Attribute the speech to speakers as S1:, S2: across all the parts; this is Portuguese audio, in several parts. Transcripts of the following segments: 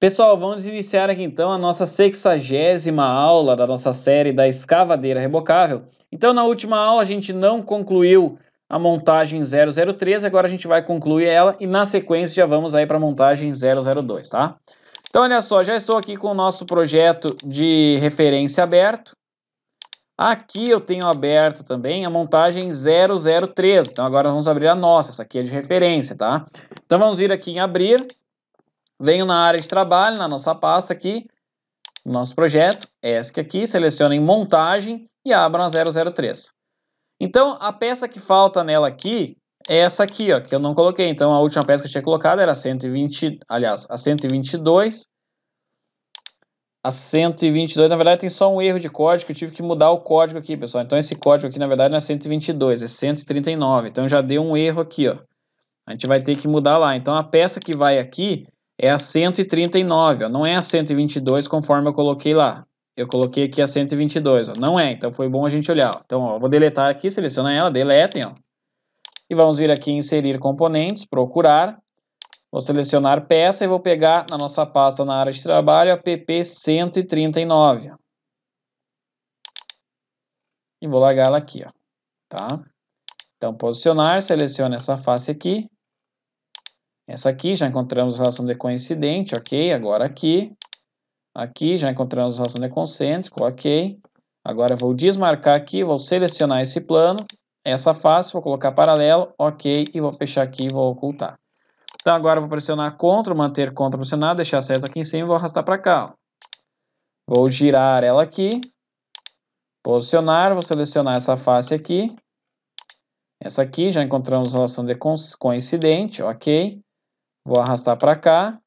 S1: Pessoal, vamos iniciar aqui então a nossa sexagésima aula da nossa série da escavadeira rebocável. Então, na última aula a gente não concluiu a montagem 003, agora a gente vai concluir ela e na sequência já vamos aí para a montagem 002, tá? Então, olha só, já estou aqui com o nosso projeto de referência aberto. Aqui eu tenho aberto também a montagem 003. Então, agora vamos abrir a nossa, essa aqui é de referência, tá? Então, vamos vir aqui em abrir venho na área de trabalho, na nossa pasta aqui, no nosso projeto, ESC aqui, seleciono em montagem e abro na 003. Então, a peça que falta nela aqui é essa aqui, ó, que eu não coloquei. Então, a última peça que eu tinha colocado era a 120, aliás, a 122. A 122, na verdade, tem só um erro de código, que eu tive que mudar o código aqui, pessoal. Então, esse código aqui, na verdade, não é 122, é 139. Então, já deu um erro aqui, ó. A gente vai ter que mudar lá. Então, a peça que vai aqui é a 139, ó, não é a 122 conforme eu coloquei lá. Eu coloquei aqui a 122, ó, não é, então foi bom a gente olhar. Ó. Então, ó, vou deletar aqui, seleciona ela, deletem, ó. E vamos vir aqui em inserir componentes, procurar. Vou selecionar peça e vou pegar na nossa pasta na área de trabalho a PP 139. E vou largar ela aqui, ó, tá? Então, posicionar, seleciona essa face aqui, essa aqui já encontramos relação decoincidente, ok. Agora aqui. Aqui já encontramos relação concêntrico, ok. Agora vou desmarcar aqui, vou selecionar esse plano, essa face, vou colocar paralelo, ok. E vou fechar aqui e vou ocultar. Então agora vou pressionar CTRL, manter CTRL pressionado, deixar certo aqui em cima e vou arrastar para cá. Ó. Vou girar ela aqui, posicionar, vou selecionar essa face aqui. Essa aqui já encontramos relação de coincidente, ok. Vou arrastar para cá.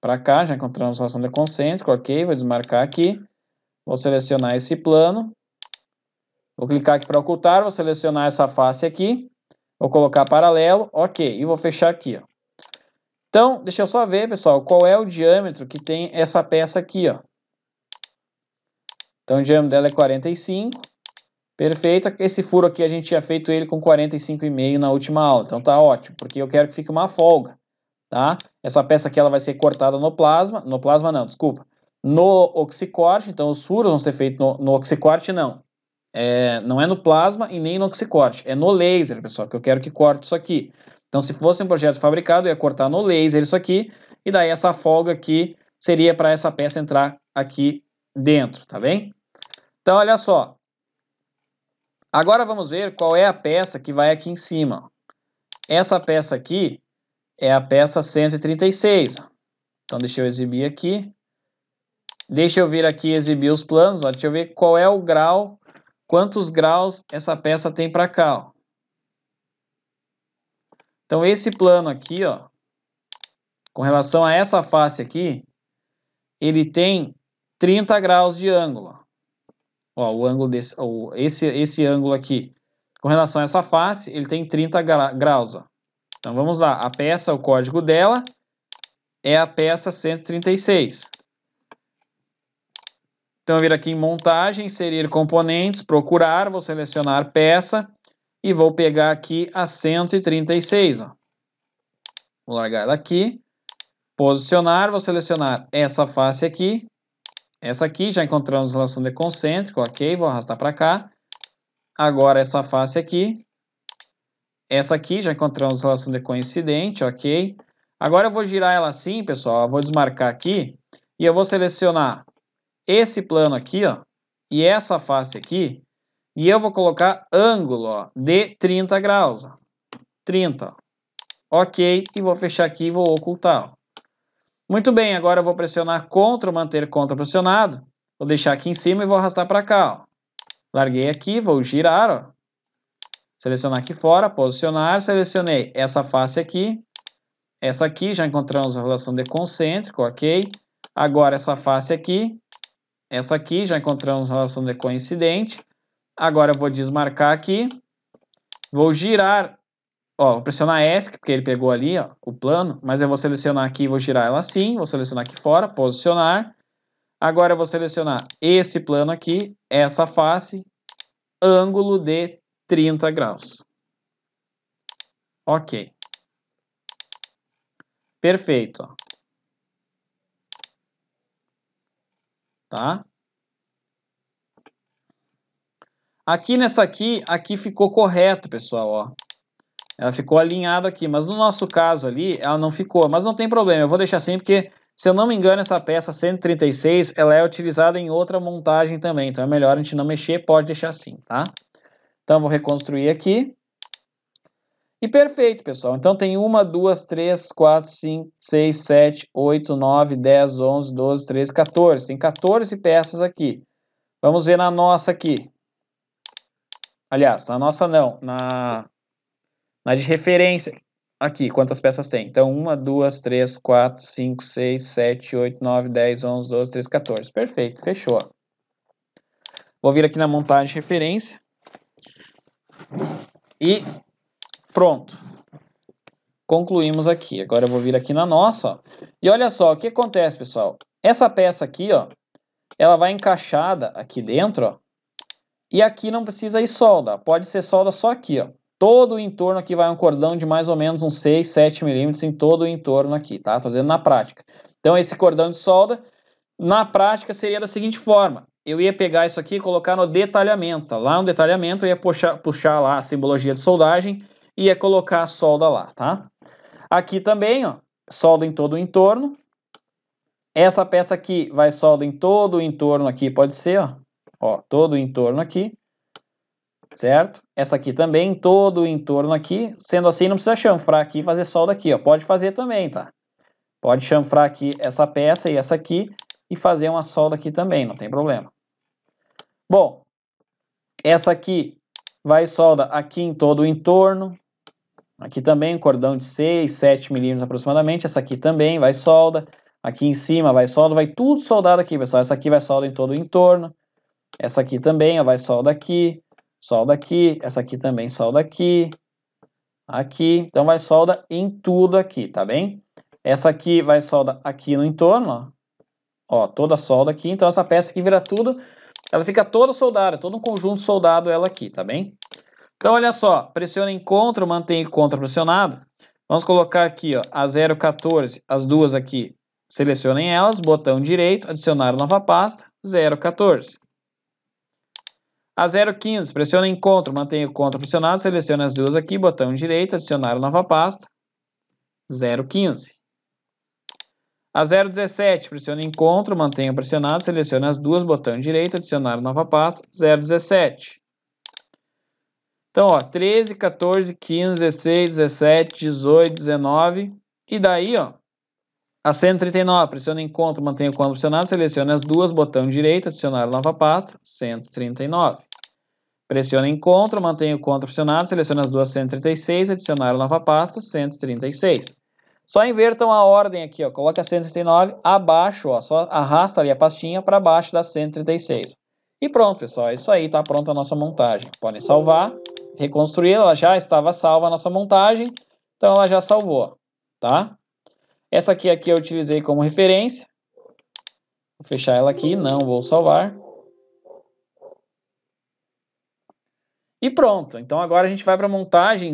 S1: Para cá, já encontramos a relação concêntrico. ok. Vou desmarcar aqui. Vou selecionar esse plano. Vou clicar aqui para ocultar, vou selecionar essa face aqui. Vou colocar paralelo, ok. E vou fechar aqui, ó. Então, deixa eu só ver, pessoal, qual é o diâmetro que tem essa peça aqui, ó. Então, o diâmetro dela é 45. Perfeito. Esse furo aqui a gente tinha feito ele com 45,5 na última aula. Então, tá ótimo, porque eu quero que fique uma folga tá? Essa peça aqui ela vai ser cortada no plasma, no plasma não, desculpa, no oxicorte, então os furos vão ser feitos no, no oxicorte não, é, não é no plasma e nem no oxicorte, é no laser, pessoal, que eu quero que corte isso aqui. Então se fosse um projeto fabricado, eu ia cortar no laser isso aqui, e daí essa folga aqui seria para essa peça entrar aqui dentro, tá bem? Então olha só, Agora vamos ver qual é a peça que vai aqui em cima. Essa peça aqui, é a peça 136. Então deixa eu exibir aqui. Deixa eu vir aqui exibir os planos, ó. deixa eu ver qual é o grau, quantos graus essa peça tem para cá. Ó. Então esse plano aqui, ó, com relação a essa face aqui, ele tem 30 graus de ângulo. Ó, o ângulo desse, ó, esse, esse ângulo aqui, com relação a essa face, ele tem 30 graus. Ó. Então vamos lá, a peça, o código dela é a peça 136. Então eu vir aqui em montagem, inserir componentes, procurar, vou selecionar peça e vou pegar aqui a 136. Ó. Vou largar ela aqui, posicionar, vou selecionar essa face aqui, essa aqui, já encontramos relação de concêntrico, ok, vou arrastar para cá. Agora essa face aqui, essa aqui já encontramos relação decoincidente, ok? Agora eu vou girar ela assim, pessoal, eu vou desmarcar aqui e eu vou selecionar esse plano aqui, ó, e essa face aqui, e eu vou colocar ângulo, ó, de 30 graus, ó, 30, ok, e vou fechar aqui e vou ocultar, ó. Muito bem, agora eu vou pressionar CTRL, manter CTRL pressionado, vou deixar aqui em cima e vou arrastar para cá, ó. Larguei aqui, vou girar, ó, Selecionar aqui fora, posicionar, selecionei essa face aqui, essa aqui, já encontramos a relação de concêntrico, ok? Agora essa face aqui, essa aqui, já encontramos a relação de coincidente. Agora eu vou desmarcar aqui, vou girar, ó, vou pressionar ESC, porque ele pegou ali ó, o plano, mas eu vou selecionar aqui, e vou girar ela assim, vou selecionar aqui fora, posicionar. Agora eu vou selecionar esse plano aqui, essa face, ângulo de 30 graus. Ok. Perfeito. Tá? Aqui nessa aqui, aqui ficou correto, pessoal, ó. Ela ficou alinhada aqui, mas no nosso caso ali, ela não ficou. Mas não tem problema, eu vou deixar assim, porque, se eu não me engano, essa peça 136, ela é utilizada em outra montagem também. Então é melhor a gente não mexer, pode deixar assim, tá? Então, vou reconstruir aqui. E perfeito, pessoal. Então, tem 1, 2, 3, 4, 5, 6, 7, 8, 9, 10, 11, 12, 13, 14. Tem 14 peças aqui. Vamos ver na nossa aqui. Aliás, na nossa não, na, na de referência aqui, quantas peças tem. Então, 1, 2, 3, 4, 5, 6, 7, 8, 9, 10, 11, 12, 13, 14. Perfeito, fechou. Vou vir aqui na montagem de referência. E pronto. Concluímos aqui. Agora eu vou vir aqui na nossa. Ó. E olha só o que acontece, pessoal. Essa peça aqui, ó, ela vai encaixada aqui dentro, ó, e aqui não precisa ir solda, pode ser solda só aqui, ó. Todo o entorno aqui vai um cordão de mais ou menos uns 6, 7 milímetros em todo o entorno aqui, tá? Tô fazendo na prática. Então esse cordão de solda, na prática, seria da seguinte forma eu ia pegar isso aqui e colocar no detalhamento. Tá? Lá no detalhamento eu ia puxar, puxar lá a simbologia de soldagem e ia colocar a solda lá, tá? Aqui também, ó, solda em todo o entorno. Essa peça aqui vai solda em todo o entorno aqui, pode ser, ó, ó todo o entorno aqui, certo? Essa aqui também, todo o entorno aqui. Sendo assim, não precisa chanfrar aqui e fazer solda aqui, ó. Pode fazer também, tá? Pode chanfrar aqui essa peça e essa aqui e fazer uma solda aqui também, não tem problema. Bom, essa aqui vai solda aqui em todo o entorno. Aqui também, cordão de 6, 7 milímetros aproximadamente. Essa aqui também vai solda. Aqui em cima vai solda, vai tudo soldado aqui, pessoal. Essa aqui vai solda em todo o entorno. Essa aqui também, ó, vai solda aqui, solda aqui. Essa aqui também solda aqui, aqui. Então vai solda em tudo aqui, tá bem? Essa aqui vai solda aqui no entorno, ó. Ó, toda solda aqui. Então essa peça aqui vira tudo ela fica toda soldada, todo um conjunto soldado ela aqui, tá bem? Então, olha só, pressiona em contra, mantém contra pressionado. Vamos colocar aqui, ó, a 014, as duas aqui, selecionem elas, botão direito, adicionar nova pasta, 014. A 015, pressiona em contra, mantém o contra pressionado, seleciona as duas aqui, botão direito, adicionar nova pasta, 015. A 017, pressione encontro, mantenha pressionado, selecione as duas, botão direito, adicionar nova pasta, 017. Então, ó, 13, 14, 15, 16, 17, 18, 19. E daí, ó, a 139, pressione encontro, mantenha o comando pressionado, selecione as duas, botão direito, adicionar nova pasta, 139. Pressione encontro, mantenha o contra pressionado, selecione as duas 136, adicionar nova pasta, 136. Só invertam a ordem aqui, ó. Coloca a 139 abaixo, ó. Só arrasta ali a pastinha para baixo da 136. E pronto, pessoal. É isso aí, tá pronta a nossa montagem. Podem salvar, reconstruir. Ela já estava salva a nossa montagem, então ela já salvou, tá? Essa aqui, aqui eu utilizei como referência. Vou fechar ela aqui, não vou salvar. E pronto. Então agora a gente vai para a montagem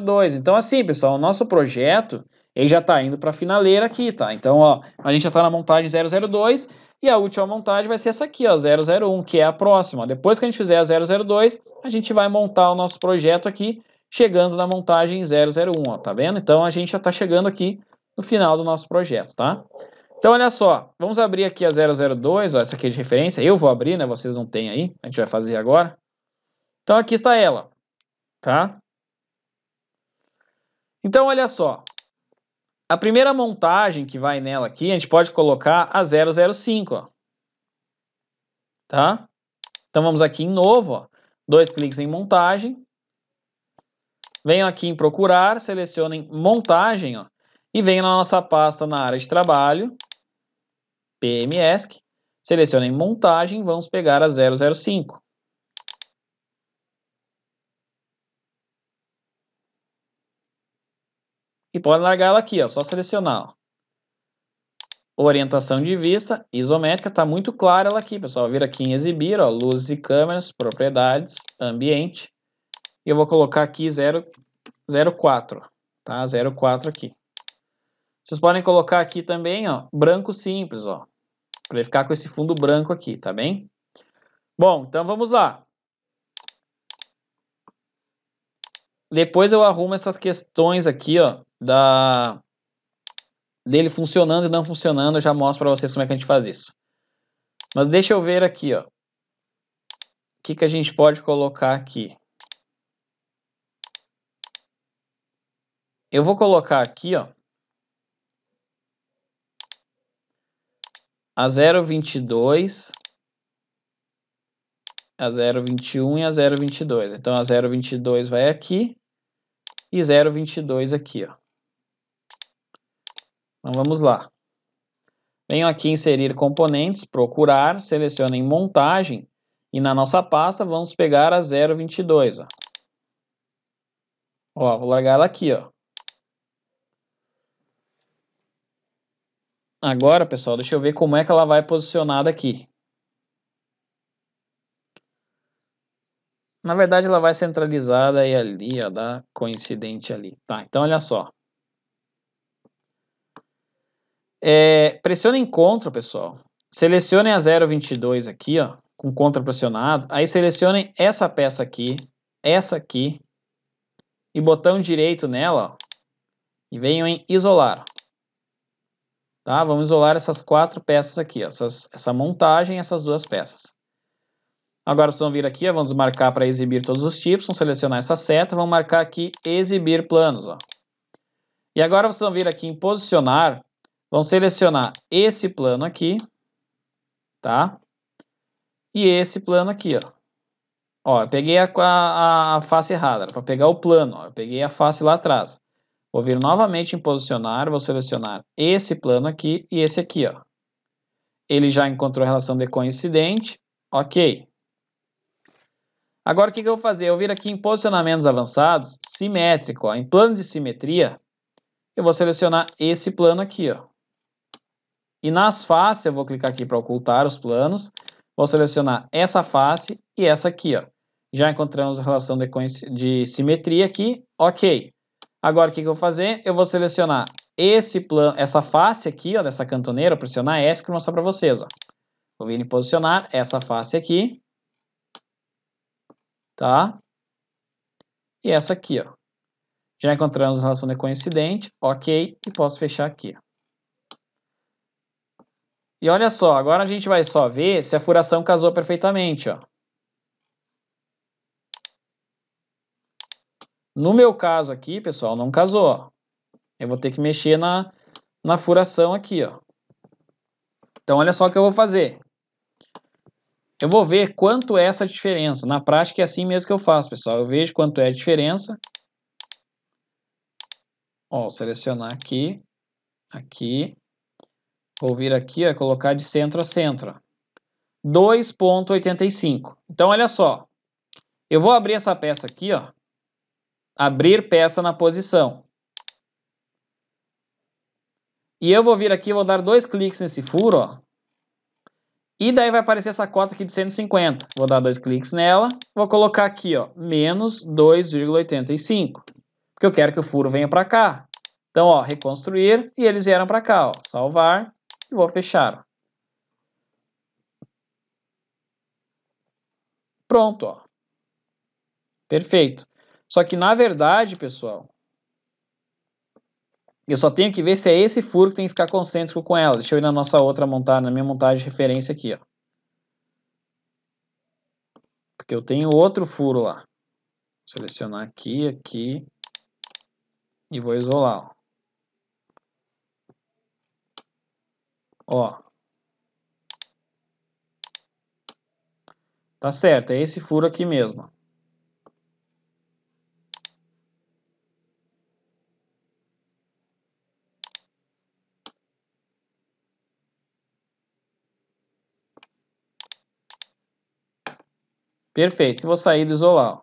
S1: 002. Então assim, pessoal, o nosso projeto ele já está indo para a finaleira aqui, tá? Então, ó, a gente já está na montagem 002 e a última montagem vai ser essa aqui, ó, 001, que é a próxima. Depois que a gente fizer a 002, a gente vai montar o nosso projeto aqui, chegando na montagem 001, ó, tá vendo? Então, a gente já está chegando aqui no final do nosso projeto, tá? Então, olha só, vamos abrir aqui a 002, ó, essa aqui é de referência. Eu vou abrir, né? Vocês não têm aí, a gente vai fazer agora. Então, aqui está ela, tá? Então, olha só, a primeira montagem que vai nela aqui, a gente pode colocar a 005, ó. Tá? Então vamos aqui em novo, ó. Dois cliques em montagem. venho aqui em procurar, selecionem montagem, ó. E venho na nossa pasta na área de trabalho, PMESC. Selecionem montagem, vamos pegar a 005. E pode largar ela aqui, ó, só selecionar. Ó. Orientação de vista, isométrica, está muito clara ela aqui, pessoal. Vira aqui em exibir, ó, luzes e câmeras, propriedades, ambiente. E eu vou colocar aqui 0,4, tá? 0,4 aqui. Vocês podem colocar aqui também, ó, branco simples, ó. Para ele ficar com esse fundo branco aqui, tá bem? Bom, então vamos lá. Depois eu arrumo essas questões aqui, ó, da dele funcionando e não funcionando, eu já mostro para vocês como é que a gente faz isso. Mas deixa eu ver aqui, ó. O que, que a gente pode colocar aqui? Eu vou colocar aqui, ó. A 0,22, a 0,21 e a 0,22. Então, a 0,22 vai aqui e 0,22 aqui. Ó. Então vamos lá. Venho aqui inserir componentes, procurar, seleciono em montagem e na nossa pasta vamos pegar a 0,22. Ó. ó, vou largar ela aqui, ó. Agora, pessoal, deixa eu ver como é que ela vai posicionada aqui. Na verdade, ela vai centralizada e ali, ó, dá coincidente ali. Tá, então olha só. É, pressionem contra, pessoal. Selecionem a 0,22 aqui, ó, com contra pressionado. Aí selecionem essa peça aqui, essa aqui, e botão direito nela, ó, e venham em isolar. Tá? Vamos isolar essas quatro peças aqui, ó, essas, essa montagem, essas duas peças. Agora vocês vão vir aqui, vamos marcar para exibir todos os tipos, vão selecionar essa seta, vão marcar aqui exibir planos. Ó. E agora vocês vão vir aqui em posicionar, vão selecionar esse plano aqui, tá? E esse plano aqui, ó. Ó, eu peguei a, a, a face errada, para pegar o plano, ó, eu peguei a face lá atrás. Vou vir novamente em posicionar, vou selecionar esse plano aqui e esse aqui, ó. Ele já encontrou a relação de coincidente, ok. Agora, o que, que eu vou fazer? Eu vir aqui em posicionamentos avançados, simétrico, ó, em plano de simetria, eu vou selecionar esse plano aqui, ó. E nas faces, eu vou clicar aqui para ocultar os planos, vou selecionar essa face e essa aqui, ó. Já encontramos a relação de, de simetria aqui, ok. Agora, o que, que eu vou fazer? Eu vou selecionar esse plano, essa face aqui, ó, dessa cantoneira, pressionar S que eu vou mostrar para vocês, ó. Vou vir em posicionar essa face aqui, tá? E essa aqui, ó. Já encontramos a relação de coincidente ok, e posso fechar aqui. E olha só, agora a gente vai só ver se a furação casou perfeitamente, ó. No meu caso aqui, pessoal, não casou, Eu vou ter que mexer na, na furação aqui, ó. Então, olha só o que eu vou fazer. Eu vou ver quanto é essa diferença. Na prática é assim mesmo que eu faço, pessoal. Eu vejo quanto é a diferença. Ó, selecionar aqui, aqui. Vou vir aqui, e colocar de centro a centro. 2.85. Então, olha só. Eu vou abrir essa peça aqui, ó. Abrir peça na posição. E eu vou vir aqui, vou dar dois cliques nesse furo, ó. E daí vai aparecer essa cota aqui de 150. Vou dar dois cliques nela. Vou colocar aqui, ó, menos 2,85. Porque eu quero que o furo venha para cá. Então, ó, reconstruir e eles vieram para cá, ó. Salvar e vou fechar. Pronto, ó. Perfeito. Só que, na verdade, pessoal, eu só tenho que ver se é esse furo que tem que ficar concêntrico com ela. Deixa eu ir na nossa outra montagem, na minha montagem de referência aqui, ó. Porque eu tenho outro furo lá. Vou selecionar aqui, aqui. E vou isolar, ó. Ó. Tá certo, é esse furo aqui mesmo, Perfeito, vou sair do isolar.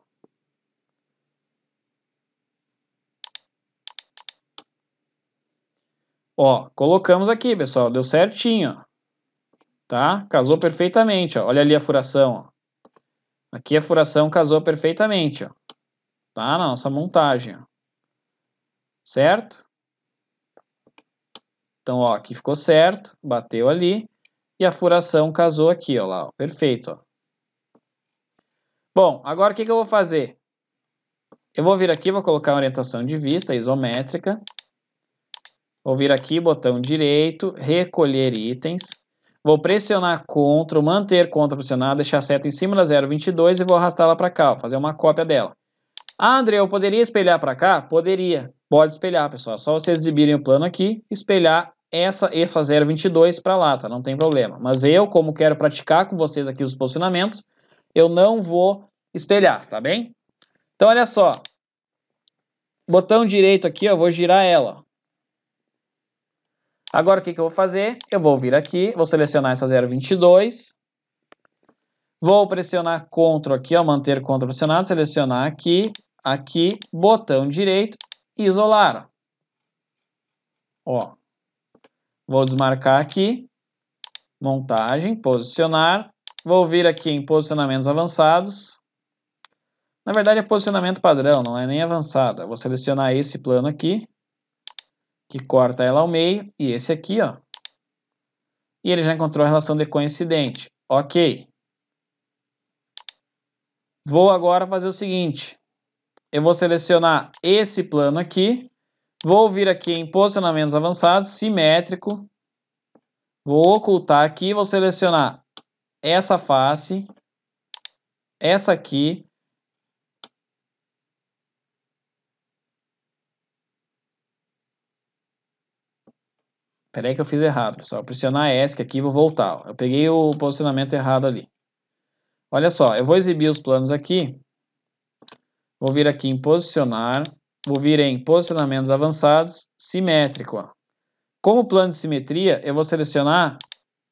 S1: Ó, colocamos aqui, pessoal, deu certinho, tá? Casou perfeitamente, ó. olha ali a furação, ó. Aqui a furação casou perfeitamente, ó. Tá na nossa montagem, ó. Certo? Então, ó, aqui ficou certo, bateu ali, e a furação casou aqui, ó lá, ó. perfeito, ó. Bom, agora o que, que eu vou fazer? Eu vou vir aqui, vou colocar orientação de vista isométrica. Vou vir aqui, botão direito, recolher itens. Vou pressionar CTRL, manter CTRL pressionado, deixar a seta em cima da 0,22 e vou arrastá-la para cá, fazer uma cópia dela. Ah, André, eu poderia espelhar para cá? Poderia. Pode espelhar, pessoal. É só vocês exibirem o plano aqui, espelhar essa, essa 0,22 para lá, tá? Não tem problema. Mas eu, como quero praticar com vocês aqui os posicionamentos, eu não vou espelhar, tá bem? Então, olha só. Botão direito aqui, ó, eu vou girar ela. Agora, o que, que eu vou fazer? Eu vou vir aqui, vou selecionar essa 0,22. Vou pressionar CTRL aqui, ó, manter CTRL pressionado, selecionar aqui, aqui, botão direito, isolar. Ó. Vou desmarcar aqui, montagem, posicionar, Vou vir aqui em posicionamentos avançados. Na verdade é posicionamento padrão, não é nem avançado. Eu vou selecionar esse plano aqui, que corta ela ao meio, e esse aqui, ó. E ele já encontrou a relação de coincidente. Ok. Vou agora fazer o seguinte. Eu vou selecionar esse plano aqui. Vou vir aqui em posicionamentos avançados, simétrico. Vou ocultar aqui, vou selecionar essa face, essa aqui. Peraí que eu fiz errado, pessoal. Pressionar ESC aqui, vou voltar. Eu peguei o posicionamento errado ali. Olha só, eu vou exibir os planos aqui. Vou vir aqui em posicionar. Vou vir em posicionamentos avançados, simétrico. Ó. Como plano de simetria, eu vou selecionar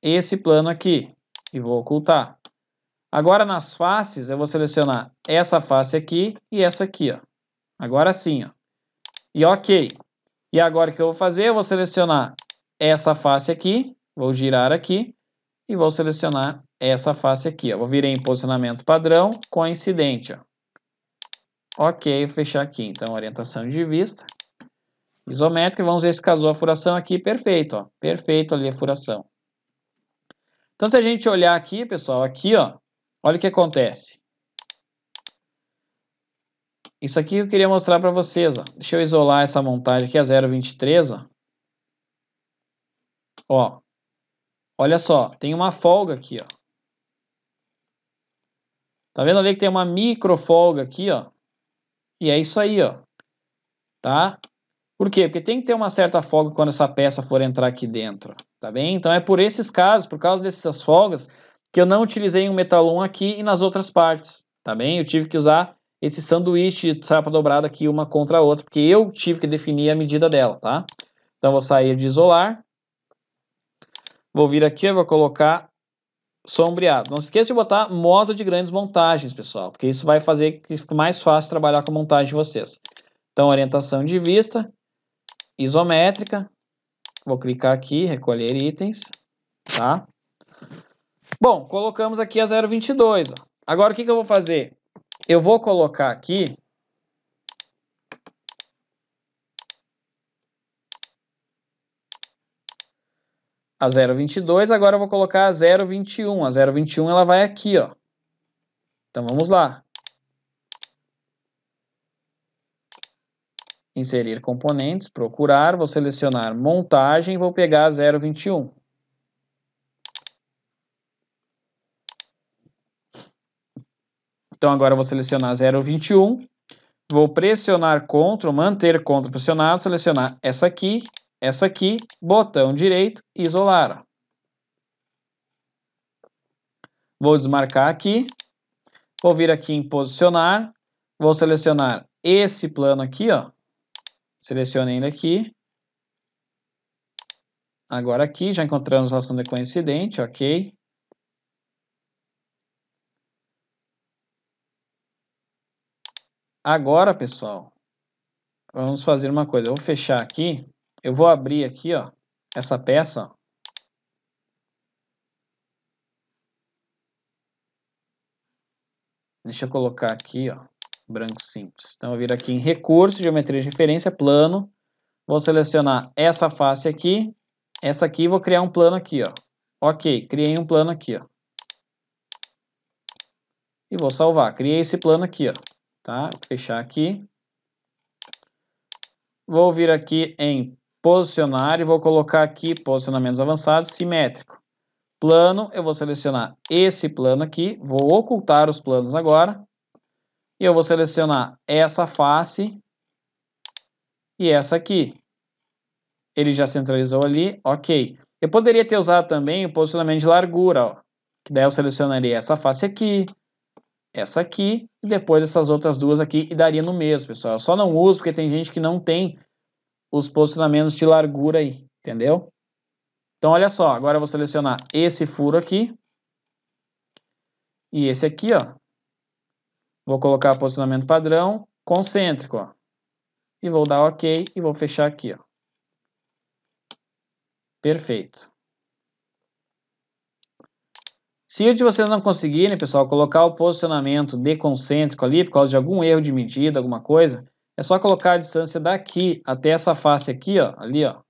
S1: esse plano aqui e vou ocultar. Agora nas faces, eu vou selecionar essa face aqui e essa aqui, ó. Agora sim, ó. E OK. E agora o que eu vou fazer? Eu vou selecionar essa face aqui, vou girar aqui e vou selecionar essa face aqui, ó. Vou vir em posicionamento padrão, coincidente, ó. OK, vou fechar aqui. Então, orientação de vista, isométrica, vamos ver se casou a furação aqui, perfeito, ó. Perfeito ali a furação. Então, se a gente olhar aqui, pessoal, aqui, ó, olha o que acontece. Isso aqui eu queria mostrar para vocês, ó. Deixa eu isolar essa montagem aqui, a 023, ó. Ó, olha só, tem uma folga aqui, ó. Tá vendo ali que tem uma micro folga aqui, ó? E é isso aí, ó. Tá? Por quê? Porque tem que ter uma certa folga quando essa peça for entrar aqui dentro, tá bem? Então é por esses casos, por causa dessas folgas, que eu não utilizei um metalon aqui e nas outras partes, tá bem? Eu tive que usar esse sanduíche de trapa dobrada aqui uma contra a outra, porque eu tive que definir a medida dela, tá? Então vou sair de isolar, vou vir aqui, vou colocar sombreado. Não se esqueça de botar modo de grandes montagens, pessoal, porque isso vai fazer que fique mais fácil trabalhar com a montagem de vocês. Então orientação de vista, isométrica. Vou clicar aqui, recolher itens, tá? Bom, colocamos aqui a 0,22. Agora o que, que eu vou fazer? Eu vou colocar aqui a 0,22, agora eu vou colocar a 0,21. A 0,21 ela vai aqui, ó. Então vamos lá. inserir componentes, procurar, vou selecionar montagem, vou pegar 0,21. Então agora vou selecionar 0,21, vou pressionar CTRL, manter CTRL pressionado, selecionar essa aqui, essa aqui, botão direito, isolar. Vou desmarcar aqui, vou vir aqui em posicionar, vou selecionar esse plano aqui, ó, selecionei ele aqui. Agora aqui, já encontramos a relação de coincidente, ok. Agora, pessoal, vamos fazer uma coisa. Eu vou fechar aqui. Eu vou abrir aqui, ó, essa peça. Deixa eu colocar aqui, ó branco simples. Então, eu vir aqui em recurso, geometria de referência, plano. Vou selecionar essa face aqui, essa aqui e vou criar um plano aqui, ó. Ok, criei um plano aqui, ó. E vou salvar. Criei esse plano aqui, ó. Tá? fechar aqui. Vou vir aqui em posicionar e vou colocar aqui posicionamentos avançados, simétrico. Plano, eu vou selecionar esse plano aqui, vou ocultar os planos agora. E eu vou selecionar essa face e essa aqui. Ele já centralizou ali, ok. Eu poderia ter usado também o posicionamento de largura, ó, que daí eu selecionaria essa face aqui, essa aqui e depois essas outras duas aqui e daria no mesmo, pessoal. Eu só não uso porque tem gente que não tem os posicionamentos de largura aí, entendeu? Então, olha só, agora eu vou selecionar esse furo aqui e esse aqui, ó, Vou colocar posicionamento padrão, concêntrico, ó. E vou dar OK e vou fechar aqui, ó. Perfeito. Se de vocês não conseguirem, pessoal, colocar o posicionamento concêntrico ali, por causa de algum erro de medida, alguma coisa, é só colocar a distância daqui até essa face aqui, ó, ali, ó.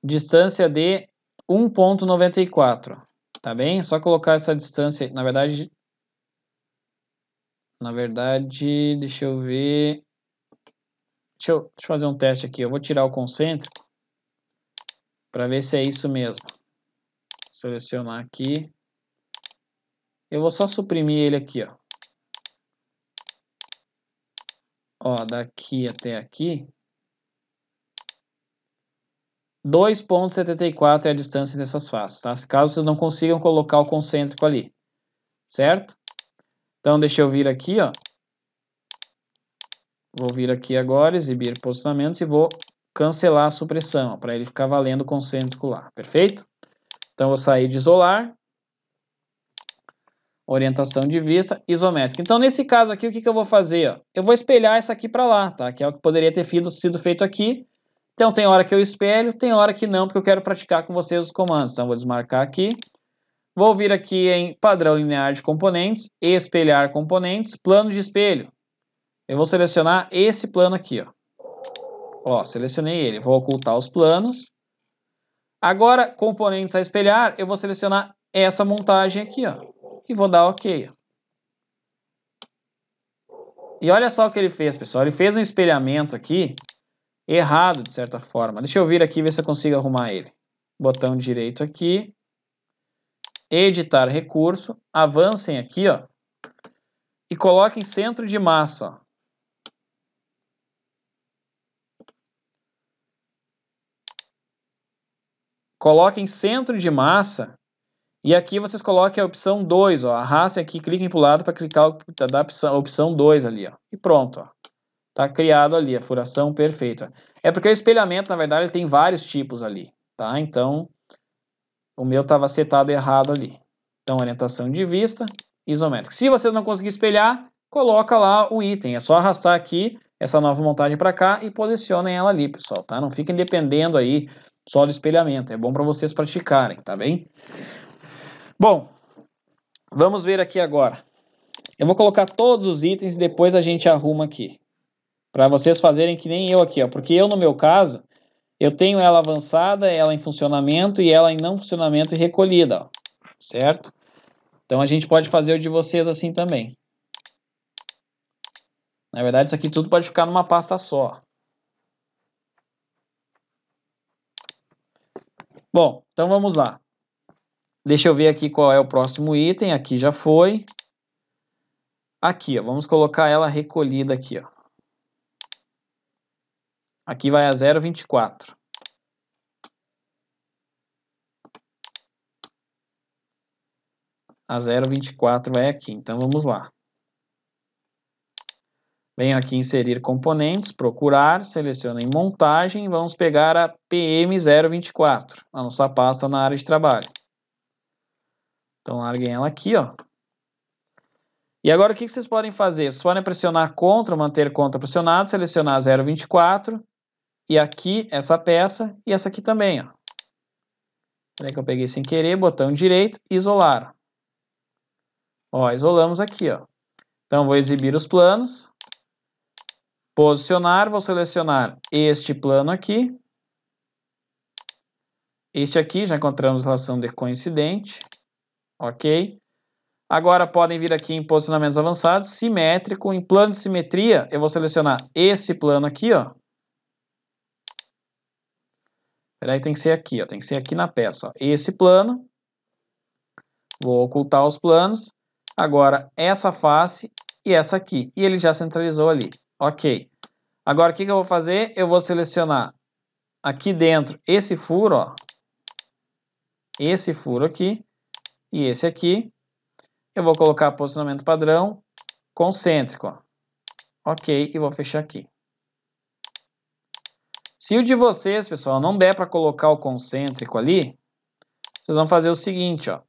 S1: Distância de 1.94, tá bem? É só colocar essa distância, na verdade, na verdade, deixa eu ver. Deixa eu, deixa eu fazer um teste aqui. Eu vou tirar o concêntrico para ver se é isso mesmo. Selecionar aqui. Eu vou só suprimir ele aqui, ó. Ó, daqui até aqui. 2.74 é a distância dessas faces, tá? Caso vocês não consigam colocar o concêntrico ali, certo? Então, deixa eu vir aqui, ó. Vou vir aqui agora, exibir posicionamentos e vou cancelar a supressão, para ele ficar valendo concêntrico lá, perfeito? Então, vou sair de isolar, orientação de vista isométrica. Então, nesse caso aqui, o que, que eu vou fazer? Ó? Eu vou espelhar essa aqui para lá, tá? que é o que poderia ter sido feito aqui. Então, tem hora que eu espelho, tem hora que não, porque eu quero praticar com vocês os comandos. Então, vou desmarcar aqui. Vou vir aqui em padrão linear de componentes, espelhar componentes, plano de espelho. Eu vou selecionar esse plano aqui, ó. Ó, selecionei ele. Vou ocultar os planos. Agora, componentes a espelhar, eu vou selecionar essa montagem aqui, ó. E vou dar OK. E olha só o que ele fez, pessoal. Ele fez um espelhamento aqui errado, de certa forma. Deixa eu vir aqui ver se eu consigo arrumar ele. Botão direito aqui editar recurso, avancem aqui, ó, e coloquem centro de massa. Coloquem centro de massa e aqui vocês coloquem a opção 2, ó, arrastem aqui, cliquem para o lado para clicar da opção, a opção 2 ali, ó, e pronto, ó. Tá criado ali, a furação perfeita. É porque o espelhamento, na verdade, ele tem vários tipos ali, tá? Então, o meu estava setado errado ali. Então, orientação de vista isométrica. Se você não conseguir espelhar, coloca lá o item. É só arrastar aqui essa nova montagem para cá e posicionem ela ali, pessoal, tá? Não fiquem dependendo aí só do espelhamento. É bom para vocês praticarem, tá bem? Bom, vamos ver aqui agora. Eu vou colocar todos os itens e depois a gente arruma aqui. Para vocês fazerem que nem eu aqui, ó. Porque eu, no meu caso, eu tenho ela avançada, ela em funcionamento e ela em não funcionamento e recolhida, ó, certo? Então a gente pode fazer o de vocês assim também. Na verdade, isso aqui tudo pode ficar numa pasta só. Bom, então vamos lá. Deixa eu ver aqui qual é o próximo item. Aqui já foi. Aqui, ó, vamos colocar ela recolhida aqui. Ó. Aqui vai a 0,24. A 0,24 vai é aqui, então vamos lá. Venho aqui inserir componentes, procurar, seleciono em montagem e vamos pegar a PM024, a nossa pasta na área de trabalho. Então larguem ela aqui, ó. E agora o que vocês podem fazer? Vocês podem pressionar CTRL, manter CTRL pressionado, selecionar 024 e aqui essa peça e essa aqui também, ó. Peraí que eu peguei sem querer, botão direito, isolar. Ó, isolamos aqui, ó. Então vou exibir os planos. Posicionar, vou selecionar este plano aqui. Este aqui, já encontramos relação de coincidente. Ok. Agora podem vir aqui em posicionamentos avançados, simétrico, em plano de simetria, eu vou selecionar esse plano aqui, ó, Peraí, tem que ser aqui, ó, tem que ser aqui na peça. Ó. Esse plano, vou ocultar os planos. Agora, essa face e essa aqui. E ele já centralizou ali. Ok. Agora, o que, que eu vou fazer? Eu vou selecionar aqui dentro esse furo, ó, esse furo aqui e esse aqui. Eu vou colocar posicionamento padrão concêntrico, ó. ok, e vou fechar aqui. Se o de vocês, pessoal, não der para colocar o concêntrico ali, vocês vão fazer o seguinte, ó.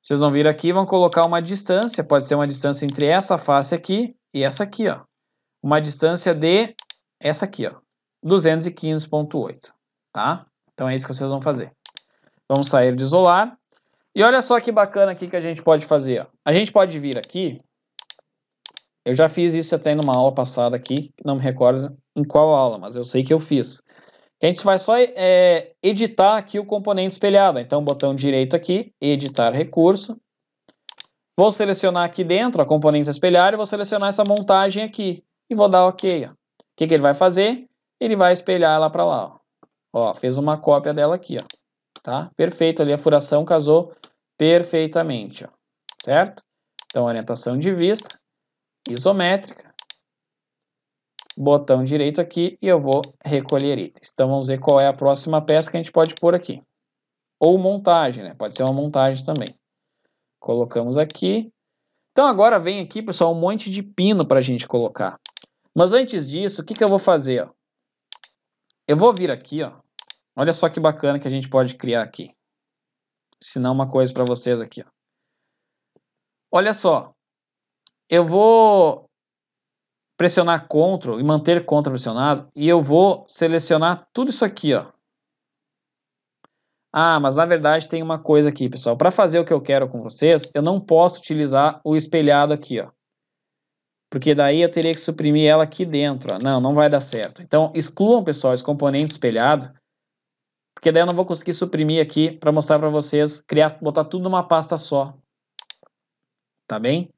S1: Vocês vão vir aqui e vão colocar uma distância, pode ser uma distância entre essa face aqui e essa aqui, ó. Uma distância de essa aqui, ó, 215.8, tá? Então é isso que vocês vão fazer. Vamos sair de isolar. E olha só que bacana aqui que a gente pode fazer, ó. A gente pode vir aqui, eu já fiz isso até numa aula passada aqui, não me recordo em qual aula, mas eu sei que eu fiz. Que a gente vai só é, editar aqui o componente espelhado. Então, botão direito aqui, editar recurso. Vou selecionar aqui dentro a componente espelhado e vou selecionar essa montagem aqui. E vou dar OK. O que, que ele vai fazer? Ele vai espelhar ela para lá. Ó. ó, fez uma cópia dela aqui. Ó. Tá? Perfeito ali, a furação casou perfeitamente. Ó. Certo? Então, orientação de vista, isométrica botão direito aqui e eu vou recolher itens. Então vamos ver qual é a próxima peça que a gente pode pôr aqui. Ou montagem, né? Pode ser uma montagem também. Colocamos aqui. Então agora vem aqui, pessoal, um monte de pino para a gente colocar. Mas antes disso, o que, que eu vou fazer? Ó? Eu vou vir aqui, ó. olha só que bacana que a gente pode criar aqui. Se não, uma coisa para vocês aqui. Ó. Olha só, eu vou pressionar CTRL e manter CTRL pressionado e eu vou selecionar tudo isso aqui, ó. Ah, mas na verdade tem uma coisa aqui, pessoal. Para fazer o que eu quero com vocês, eu não posso utilizar o espelhado aqui, ó. Porque daí eu teria que suprimir ela aqui dentro, ó. Não, não vai dar certo. Então, excluam, pessoal, esse componente espelhado, porque daí eu não vou conseguir suprimir aqui para mostrar para vocês, criar, botar tudo numa pasta só. Tá bem?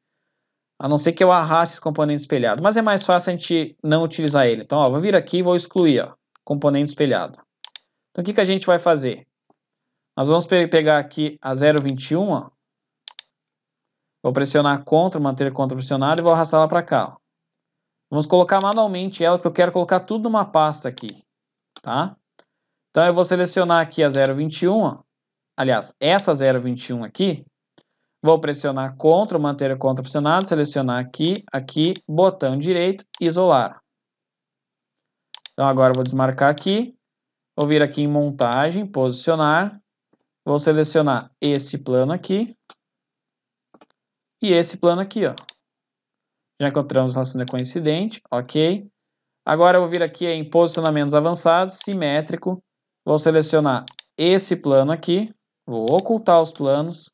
S1: A não ser que eu arraste esse componente espelhado. Mas é mais fácil a gente não utilizar ele. Então, ó, vou vir aqui e vou excluir ó, componente espelhado. Então, o que, que a gente vai fazer? Nós vamos pe pegar aqui a 0,21, Vou pressionar CTRL, manter CTRL pressionado e vou arrastar ela para cá. Ó. Vamos colocar manualmente ela, porque eu quero colocar tudo numa pasta aqui, tá? Então, eu vou selecionar aqui a 0,21, aliás, essa 0,21 aqui, Vou pressionar CTRL, manter CTRL pressionado, selecionar aqui, aqui, botão direito, isolar. Então agora vou desmarcar aqui, vou vir aqui em montagem, posicionar, vou selecionar esse plano aqui e esse plano aqui, ó. Já encontramos relação de coincidente, ok. Agora eu vou vir aqui em posicionamentos avançados, simétrico, vou selecionar esse plano aqui, vou ocultar os planos,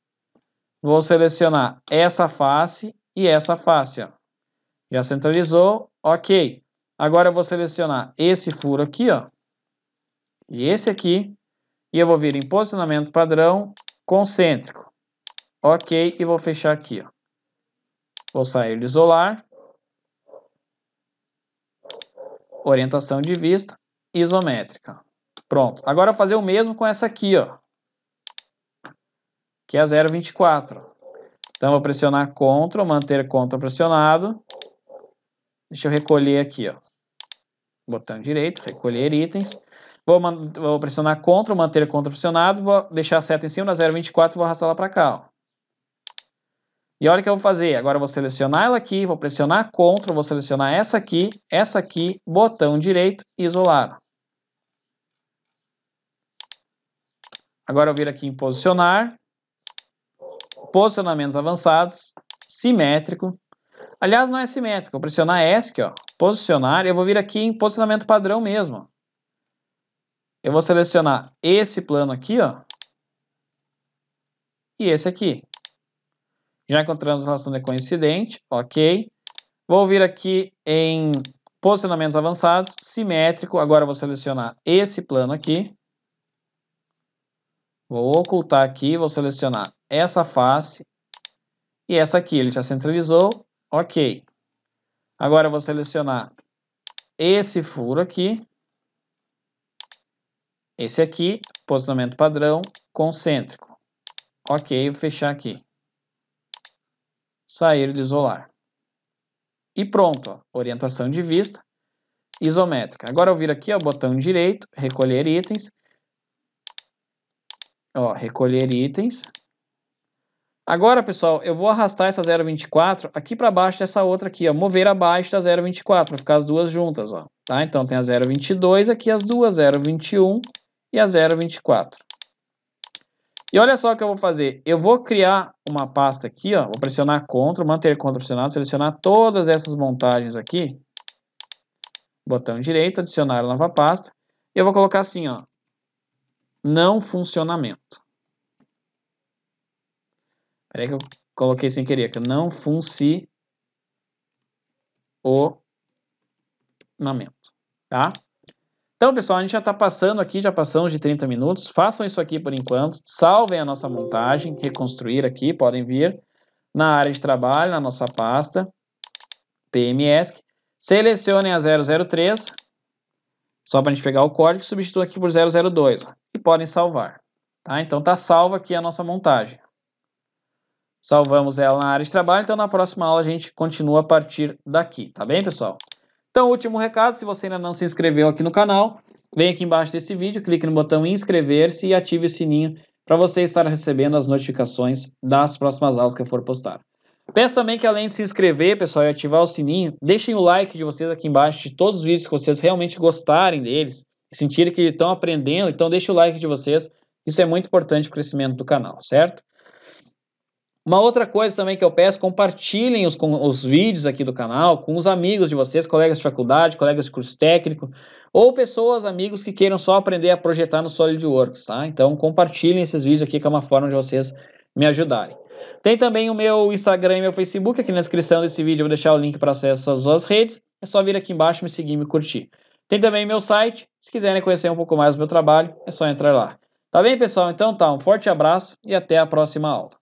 S1: Vou selecionar essa face e essa face. Ó. Já centralizou, ok. Agora eu vou selecionar esse furo aqui, ó, e esse aqui, e eu vou vir em posicionamento padrão concêntrico. Ok, e vou fechar aqui. Ó. Vou sair de isolar, orientação de vista, isométrica. Pronto. Agora fazer o mesmo com essa aqui, ó que é 0,24. Então, vou pressionar CTRL, manter CTRL pressionado. Deixa eu recolher aqui, ó. Botão direito, recolher itens. Vou, vou pressionar CTRL, manter CTRL pressionado. Vou deixar a seta em cima da 0,24 e vou arrastar ela para cá, ó. E olha o que eu vou fazer. Agora eu vou selecionar ela aqui, vou pressionar CTRL, vou selecionar essa aqui, essa aqui, botão direito, isolar. Agora eu vir aqui em posicionar, posicionamentos avançados, simétrico. Aliás, não é simétrico, Vou pressionar ESC, ó, posicionar, eu vou vir aqui em posicionamento padrão mesmo. Eu vou selecionar esse plano aqui, ó, e esse aqui. Já encontramos a relação de coincidente, ok. Vou vir aqui em posicionamentos avançados, simétrico. Agora vou selecionar esse plano aqui. Vou ocultar aqui, vou selecionar essa face e essa aqui. Ele já centralizou, ok. Agora eu vou selecionar esse furo aqui, esse aqui, posicionamento padrão, concêntrico. Ok, vou fechar aqui. Sair de isolar. E pronto, ó, orientação de vista isométrica. Agora eu vir aqui, ó, botão direito, recolher itens. Ó, recolher itens. Agora, pessoal, eu vou arrastar essa 0,24 aqui para baixo dessa outra aqui, ó, mover abaixo da 0,24, para ficar as duas juntas, ó, tá? Então tem a 0,22 aqui, as duas, 0,21 e a 0,24. E olha só o que eu vou fazer, eu vou criar uma pasta aqui, ó, vou pressionar CTRL, manter CTRL pressionado, selecionar todas essas montagens aqui, botão direito, adicionar nova pasta, e eu vou colocar assim, ó, não funcionamento. Peraí que eu coloquei sem querer, que não funcionamento, tá? Então, pessoal, a gente já está passando aqui, já passamos de 30 minutos. Façam isso aqui por enquanto. Salvem a nossa montagem, reconstruir aqui, podem vir na área de trabalho, na nossa pasta, PMS. Selecionem a 003, só para a gente pegar o código, substitua aqui por 002 e podem salvar. Tá? Então está salva aqui a nossa montagem. Salvamos ela na área de trabalho, então na próxima aula a gente continua a partir daqui, tá bem, pessoal? Então, último recado, se você ainda não se inscreveu aqui no canal, vem aqui embaixo desse vídeo, clique no botão inscrever-se e ative o sininho para você estar recebendo as notificações das próximas aulas que eu for postar. Peço também que além de se inscrever, pessoal, e ativar o sininho, deixem o like de vocês aqui embaixo de todos os vídeos que vocês realmente gostarem deles, sentirem que estão aprendendo, então deixe o like de vocês, isso é muito importante para o crescimento do canal, certo? Uma outra coisa também que eu peço, compartilhem os, com, os vídeos aqui do canal com os amigos de vocês, colegas de faculdade, colegas de curso técnico, ou pessoas, amigos que queiram só aprender a projetar no SolidWorks, tá? Então compartilhem esses vídeos aqui, que é uma forma de vocês me ajudarem. Tem também o meu Instagram e meu Facebook, aqui na descrição desse vídeo eu vou deixar o link para acesso às duas redes, é só vir aqui embaixo, me seguir e me curtir. Tem também meu site, se quiserem conhecer um pouco mais do meu trabalho, é só entrar lá. Tá bem, pessoal? Então tá, um forte abraço e até a próxima aula.